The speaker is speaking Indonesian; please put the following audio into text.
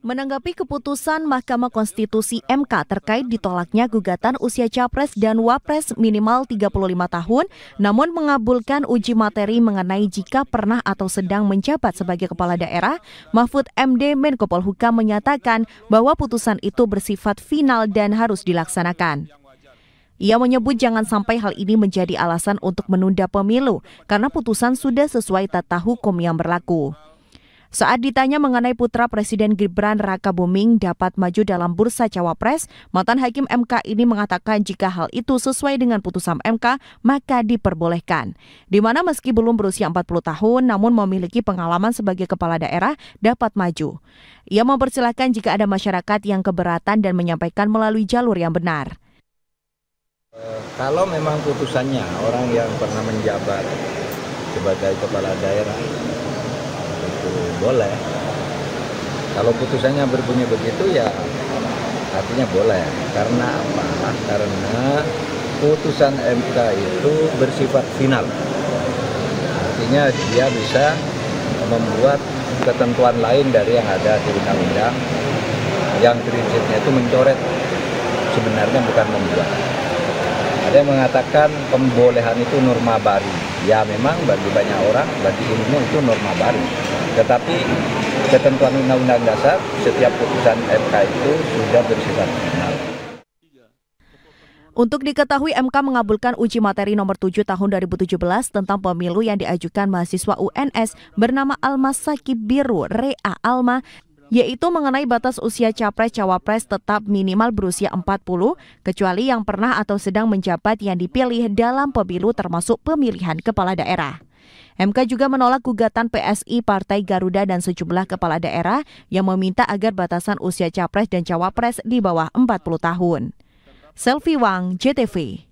Menanggapi keputusan Mahkamah Konstitusi MK terkait ditolaknya gugatan usia capres dan wapres minimal 35 tahun, namun mengabulkan uji materi mengenai jika pernah atau sedang menjabat sebagai kepala daerah, Mahfud MD Menko Polhukam menyatakan bahwa putusan itu bersifat final dan harus dilaksanakan. Ia menyebut jangan sampai hal ini menjadi alasan untuk menunda pemilu karena putusan sudah sesuai tata hukum yang berlaku. Saat ditanya mengenai putra Presiden Gibran Raka Buming dapat maju dalam bursa cawapres, mantan Hakim MK ini mengatakan jika hal itu sesuai dengan putusan MK, maka diperbolehkan. Di mana meski belum berusia 40 tahun, namun memiliki pengalaman sebagai kepala daerah dapat maju. Ia mempersilahkan jika ada masyarakat yang keberatan dan menyampaikan melalui jalur yang benar. Kalau memang putusannya orang yang pernah menjabat sebagai kepala daerah itu boleh kalau putusannya berbunyi begitu ya artinya boleh karena apa karena putusan MK itu bersifat final artinya dia bisa membuat ketentuan lain dari yang ada di undang-undang yang prinsipnya itu mencoret sebenarnya bukan membuat ada yang mengatakan pembolehan itu norma baru ya memang bagi banyak orang bagi ilmu itu norma baru tetapi ketentuan undang-undang dasar setiap putusan MK itu sudah bersifat final. Untuk diketahui MK mengabulkan uji materi nomor 7 tahun 2017 tentang pemilu yang diajukan mahasiswa UNS bernama Alma Saki Biru Rea Alma yaitu mengenai batas usia capres-cawapres tetap minimal berusia 40, kecuali yang pernah atau sedang menjabat yang dipilih dalam pemilu termasuk pemilihan kepala daerah. MK juga menolak gugatan PSI Partai Garuda dan sejumlah kepala daerah yang meminta agar batasan usia capres dan cawapres di bawah 40 tahun. Selfie Wang, JTV.